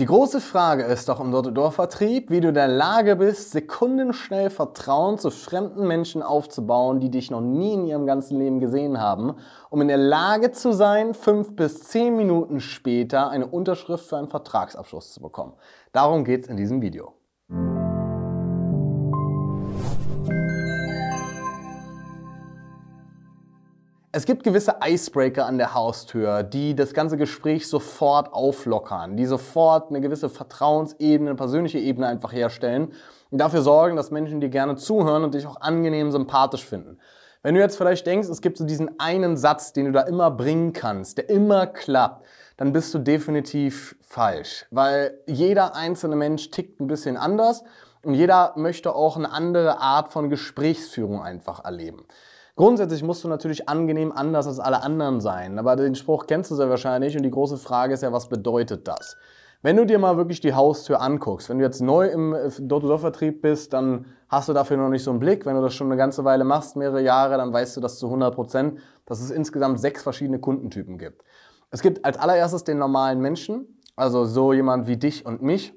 Die große Frage ist doch im Door-to-Door-Vertrieb, wie du in der Lage bist, sekundenschnell Vertrauen zu fremden Menschen aufzubauen, die dich noch nie in ihrem ganzen Leben gesehen haben, um in der Lage zu sein, fünf bis zehn Minuten später eine Unterschrift für einen Vertragsabschluss zu bekommen. Darum geht's in diesem Video. Es gibt gewisse Icebreaker an der Haustür, die das ganze Gespräch sofort auflockern, die sofort eine gewisse Vertrauensebene, eine persönliche Ebene einfach herstellen und dafür sorgen, dass Menschen dir gerne zuhören und dich auch angenehm sympathisch finden. Wenn du jetzt vielleicht denkst, es gibt so diesen einen Satz, den du da immer bringen kannst, der immer klappt, dann bist du definitiv falsch, weil jeder einzelne Mensch tickt ein bisschen anders und jeder möchte auch eine andere Art von Gesprächsführung einfach erleben. Grundsätzlich musst du natürlich angenehm anders als alle anderen sein, aber den Spruch kennst du sehr wahrscheinlich und die große Frage ist ja, was bedeutet das? Wenn du dir mal wirklich die Haustür anguckst, wenn du jetzt neu im äh, Dotto-Vertrieb bist, dann hast du dafür noch nicht so einen Blick. Wenn du das schon eine ganze Weile machst, mehrere Jahre, dann weißt du das zu 100 Prozent, dass es insgesamt sechs verschiedene Kundentypen gibt. Es gibt als allererstes den normalen Menschen, also so jemand wie dich und mich.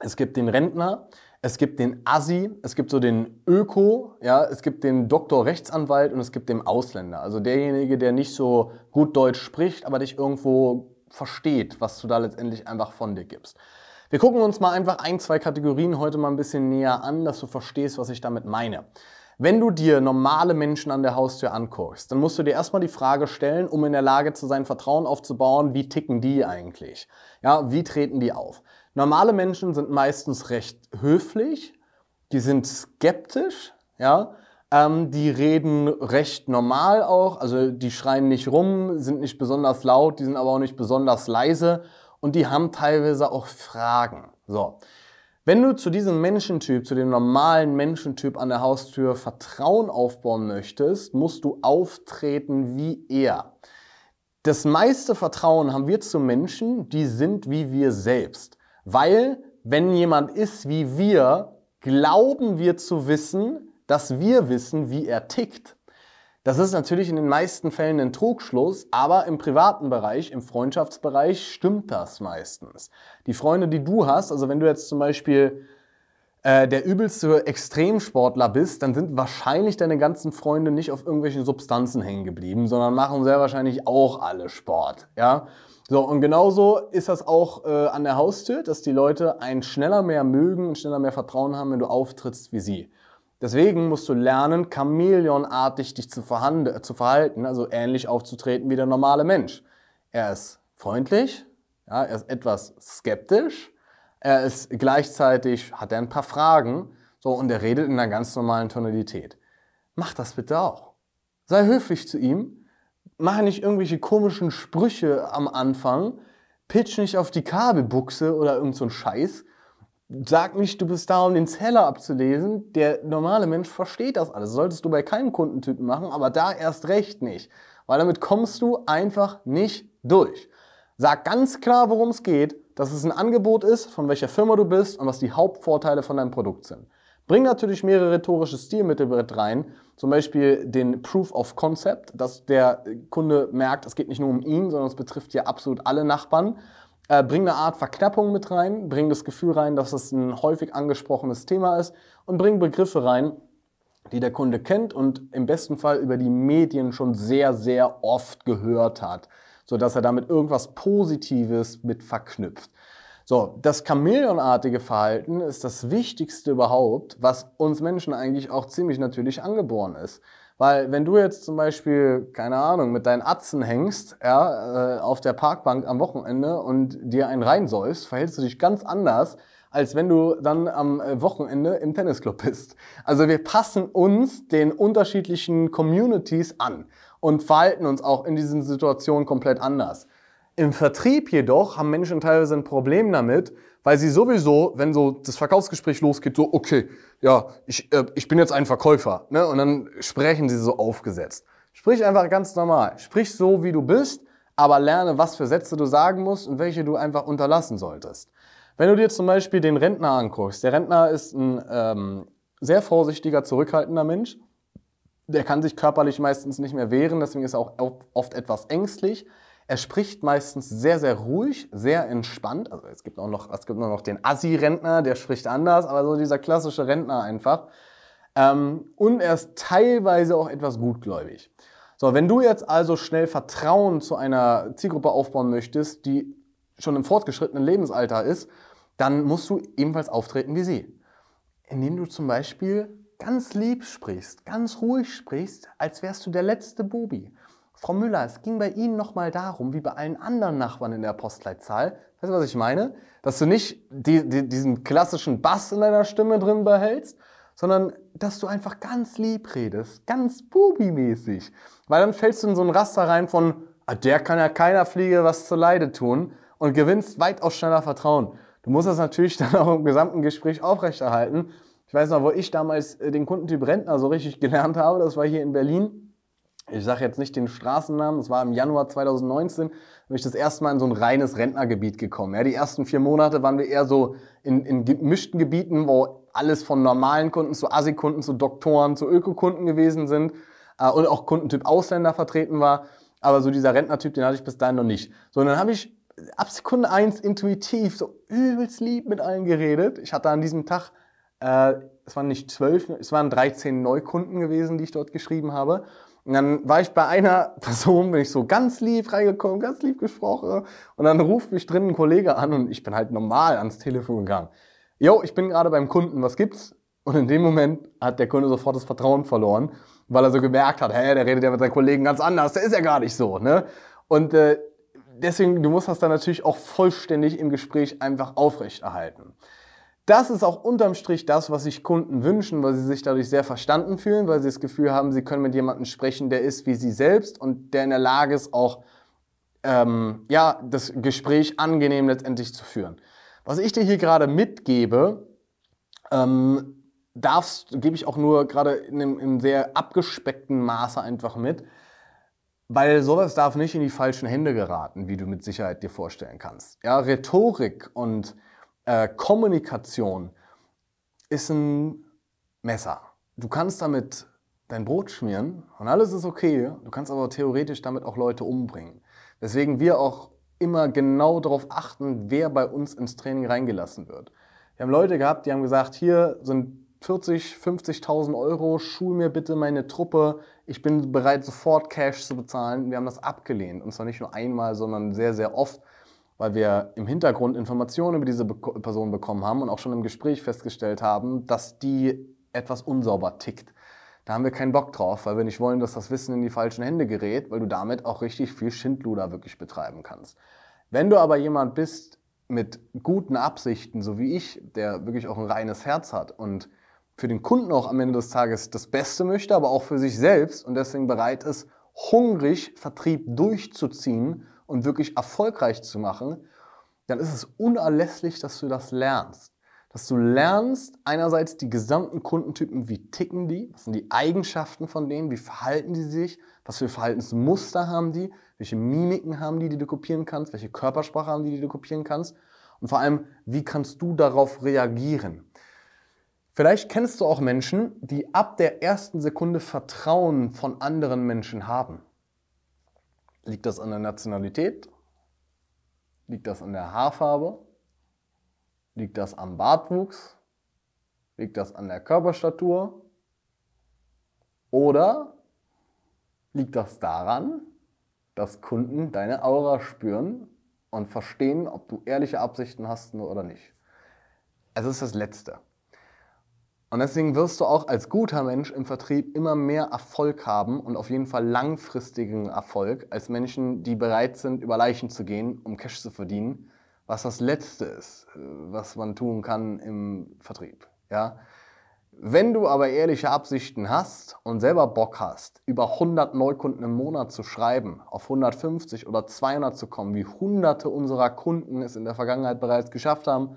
Es gibt den Rentner, es gibt den Asi, es gibt so den Öko, ja, es gibt den Doktor Rechtsanwalt und es gibt den Ausländer. Also derjenige, der nicht so gut Deutsch spricht, aber dich irgendwo versteht, was du da letztendlich einfach von dir gibst. Wir gucken uns mal einfach ein, zwei Kategorien heute mal ein bisschen näher an, dass du verstehst, was ich damit meine. Wenn du dir normale Menschen an der Haustür anguckst, dann musst du dir erstmal die Frage stellen, um in der Lage zu sein, Vertrauen aufzubauen, wie ticken die eigentlich? Ja, wie treten die auf? Normale Menschen sind meistens recht höflich, die sind skeptisch, ja, ähm, die reden recht normal auch, also die schreien nicht rum, sind nicht besonders laut, die sind aber auch nicht besonders leise und die haben teilweise auch Fragen. So. Wenn du zu diesem Menschentyp, zu dem normalen Menschentyp an der Haustür Vertrauen aufbauen möchtest, musst du auftreten wie er. Das meiste Vertrauen haben wir zu Menschen, die sind wie wir selbst. Weil, wenn jemand ist wie wir, glauben wir zu wissen, dass wir wissen, wie er tickt. Das ist natürlich in den meisten Fällen ein Trugschluss, aber im privaten Bereich, im Freundschaftsbereich stimmt das meistens. Die Freunde, die du hast, also wenn du jetzt zum Beispiel äh, der übelste Extremsportler bist, dann sind wahrscheinlich deine ganzen Freunde nicht auf irgendwelchen Substanzen hängen geblieben, sondern machen sehr wahrscheinlich auch alle Sport. Ja? So, und genauso ist das auch äh, an der Haustür, dass die Leute einen schneller mehr mögen und schneller mehr Vertrauen haben, wenn du auftrittst wie sie. Deswegen musst du lernen, chameleonartig dich zu, zu verhalten, also ähnlich aufzutreten wie der normale Mensch. Er ist freundlich, ja, er ist etwas skeptisch, er ist gleichzeitig, hat er ein paar Fragen, so, und er redet in einer ganz normalen Tonalität. Mach das bitte auch. Sei höflich zu ihm. Mach nicht irgendwelche komischen Sprüche am Anfang. Pitch nicht auf die Kabelbuchse oder irgend so ein Scheiß. Sag nicht, du bist da, um den Zeller abzulesen. Der normale Mensch versteht das alles. Solltest du bei keinem Kundentypen machen, aber da erst recht nicht. Weil damit kommst du einfach nicht durch. Sag ganz klar, worum es geht dass es ein Angebot ist, von welcher Firma du bist und was die Hauptvorteile von deinem Produkt sind. Bring natürlich mehrere rhetorische Stilmittel mit rein, zum Beispiel den Proof of Concept, dass der Kunde merkt, es geht nicht nur um ihn, sondern es betrifft ja absolut alle Nachbarn. Äh, bring eine Art Verknappung mit rein, bring das Gefühl rein, dass es ein häufig angesprochenes Thema ist und bring Begriffe rein, die der Kunde kennt und im besten Fall über die Medien schon sehr, sehr oft gehört hat so dass er damit irgendwas Positives mit verknüpft. So, das chameleonartige Verhalten ist das Wichtigste überhaupt, was uns Menschen eigentlich auch ziemlich natürlich angeboren ist. Weil wenn du jetzt zum Beispiel, keine Ahnung, mit deinen Atzen hängst, ja, äh, auf der Parkbank am Wochenende und dir einen reinsäufst, verhältst du dich ganz anders, als wenn du dann am äh, Wochenende im Tennisclub bist. Also wir passen uns den unterschiedlichen Communities an und verhalten uns auch in diesen Situationen komplett anders. Im Vertrieb jedoch haben Menschen teilweise ein Problem damit, weil sie sowieso, wenn so das Verkaufsgespräch losgeht, so, okay, ja, ich, äh, ich bin jetzt ein Verkäufer, ne? und dann sprechen sie so aufgesetzt. Sprich einfach ganz normal. Sprich so, wie du bist, aber lerne, was für Sätze du sagen musst und welche du einfach unterlassen solltest. Wenn du dir zum Beispiel den Rentner anguckst, der Rentner ist ein ähm, sehr vorsichtiger, zurückhaltender Mensch, der kann sich körperlich meistens nicht mehr wehren, deswegen ist er auch oft etwas ängstlich. Er spricht meistens sehr, sehr ruhig, sehr entspannt. Also es gibt auch noch, es gibt nur noch den Assi-Rentner, der spricht anders, aber so dieser klassische Rentner einfach. Ähm, und er ist teilweise auch etwas gutgläubig. So, wenn du jetzt also schnell Vertrauen zu einer Zielgruppe aufbauen möchtest, die schon im fortgeschrittenen Lebensalter ist, dann musst du ebenfalls auftreten wie sie. Indem du zum Beispiel ganz lieb sprichst, ganz ruhig sprichst, als wärst du der letzte Bubi. Frau Müller, es ging bei Ihnen nochmal darum, wie bei allen anderen Nachbarn in der Postleitzahl, weißt du, was ich meine? Dass du nicht die, die, diesen klassischen Bass in deiner Stimme drin behältst, sondern dass du einfach ganz lieb redest, ganz Bubi-mäßig. Weil dann fällst du in so ein Raster rein von, ah, der kann ja keiner Fliege was zu Leide tun und gewinnst weitaus schneller Vertrauen. Du musst das natürlich dann auch im gesamten Gespräch aufrechterhalten, ich weiß noch, wo ich damals äh, den Kundentyp Rentner so richtig gelernt habe, das war hier in Berlin. Ich sage jetzt nicht den Straßennamen, das war im Januar 2019, bin ich das erste Mal in so ein reines Rentnergebiet gekommen. Ja, die ersten vier Monate waren wir eher so in, in gemischten Gebieten, wo alles von normalen Kunden zu ASI-Kunden, zu Doktoren, zu Ökokunden gewesen sind äh, und auch Kundentyp Ausländer vertreten war. Aber so dieser Rentnertyp, den hatte ich bis dahin noch nicht. So, und dann habe ich ab Sekunde eins intuitiv so übelst lieb mit allen geredet. Ich hatte an diesem Tag äh, es waren nicht zwölf, es waren 13 Neukunden gewesen, die ich dort geschrieben habe. Und dann war ich bei einer Person, bin ich so ganz lieb reingekommen, ganz lieb gesprochen. Und dann ruft mich drin ein Kollege an und ich bin halt normal ans Telefon gegangen. Jo, ich bin gerade beim Kunden, was gibt's? Und in dem Moment hat der Kunde sofort das Vertrauen verloren, weil er so gemerkt hat, hä, der redet ja mit seinen Kollegen ganz anders, der ist ja gar nicht so, ne? Und äh, deswegen, du musst das dann natürlich auch vollständig im Gespräch einfach aufrechterhalten. Das ist auch unterm Strich das, was sich Kunden wünschen, weil sie sich dadurch sehr verstanden fühlen, weil sie das Gefühl haben, sie können mit jemandem sprechen, der ist wie sie selbst und der in der Lage ist, auch ähm, ja, das Gespräch angenehm letztendlich zu führen. Was ich dir hier gerade mitgebe, ähm, darfst, gebe ich auch nur gerade in einem sehr abgespeckten Maße einfach mit, weil sowas darf nicht in die falschen Hände geraten, wie du mit Sicherheit dir vorstellen kannst. Ja, Rhetorik und äh, Kommunikation ist ein Messer. Du kannst damit dein Brot schmieren und alles ist okay. Du kannst aber theoretisch damit auch Leute umbringen. Deswegen wir auch immer genau darauf achten, wer bei uns ins Training reingelassen wird. Wir haben Leute gehabt, die haben gesagt, hier sind 40, 50.000 Euro, schul mir bitte meine Truppe, ich bin bereit, sofort Cash zu bezahlen. Wir haben das abgelehnt. Und zwar nicht nur einmal, sondern sehr, sehr oft, weil wir im Hintergrund Informationen über diese Person bekommen haben und auch schon im Gespräch festgestellt haben, dass die etwas unsauber tickt. Da haben wir keinen Bock drauf, weil wir nicht wollen, dass das Wissen in die falschen Hände gerät, weil du damit auch richtig viel Schindluder wirklich betreiben kannst. Wenn du aber jemand bist mit guten Absichten, so wie ich, der wirklich auch ein reines Herz hat und für den Kunden auch am Ende des Tages das Beste möchte, aber auch für sich selbst und deswegen bereit ist, hungrig Vertrieb durchzuziehen und wirklich erfolgreich zu machen, dann ist es unerlässlich, dass du das lernst. Dass du lernst, einerseits die gesamten Kundentypen, wie ticken die, was sind die Eigenschaften von denen, wie verhalten die sich, was für Verhaltensmuster haben die, welche Mimiken haben die, die du kopieren kannst, welche Körpersprache haben die, die du kopieren kannst und vor allem, wie kannst du darauf reagieren. Vielleicht kennst du auch Menschen, die ab der ersten Sekunde Vertrauen von anderen Menschen haben. Liegt das an der Nationalität? Liegt das an der Haarfarbe? Liegt das am Bartwuchs? Liegt das an der Körperstatur? Oder liegt das daran, dass Kunden deine Aura spüren und verstehen, ob du ehrliche Absichten hast oder nicht? Es ist das Letzte. Und deswegen wirst du auch als guter Mensch im Vertrieb immer mehr Erfolg haben und auf jeden Fall langfristigen Erfolg als Menschen, die bereit sind, über Leichen zu gehen, um Cash zu verdienen, was das Letzte ist, äh, was man tun kann im Vertrieb. Ja? Wenn du aber ehrliche Absichten hast und selber Bock hast, über 100 Neukunden im Monat zu schreiben, auf 150 oder 200 zu kommen, wie hunderte unserer Kunden es in der Vergangenheit bereits geschafft haben,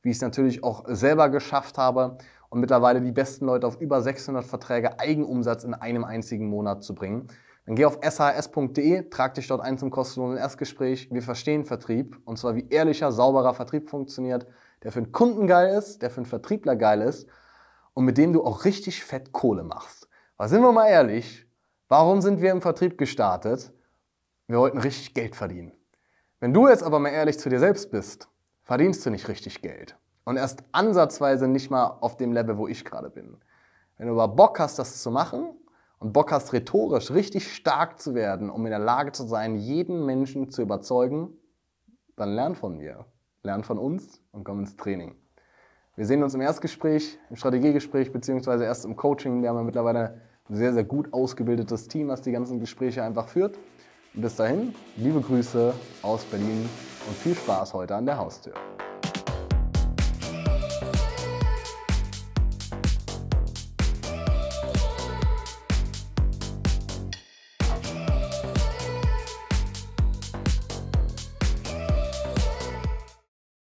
wie ich es natürlich auch selber geschafft habe und mittlerweile die besten Leute auf über 600 Verträge Eigenumsatz in einem einzigen Monat zu bringen. Dann geh auf shs.de, trag dich dort ein zum kostenlosen Erstgespräch. Wir verstehen Vertrieb und zwar wie ehrlicher, sauberer Vertrieb funktioniert, der für einen Kunden geil ist, der für einen Vertriebler geil ist und mit dem du auch richtig fett Kohle machst. Weil sind wir mal ehrlich, warum sind wir im Vertrieb gestartet? Wir wollten richtig Geld verdienen. Wenn du jetzt aber mal ehrlich zu dir selbst bist, verdienst du nicht richtig Geld und erst ansatzweise nicht mal auf dem Level, wo ich gerade bin. Wenn du aber Bock hast, das zu machen und Bock hast, rhetorisch richtig stark zu werden, um in der Lage zu sein, jeden Menschen zu überzeugen, dann lern von mir, lern von uns und komm ins Training. Wir sehen uns im Erstgespräch, im Strategiegespräch, bzw. erst im Coaching. Wir haben ja mittlerweile ein sehr, sehr gut ausgebildetes Team, was die ganzen Gespräche einfach führt. Und bis dahin, liebe Grüße aus Berlin und viel Spaß heute an der Haustür.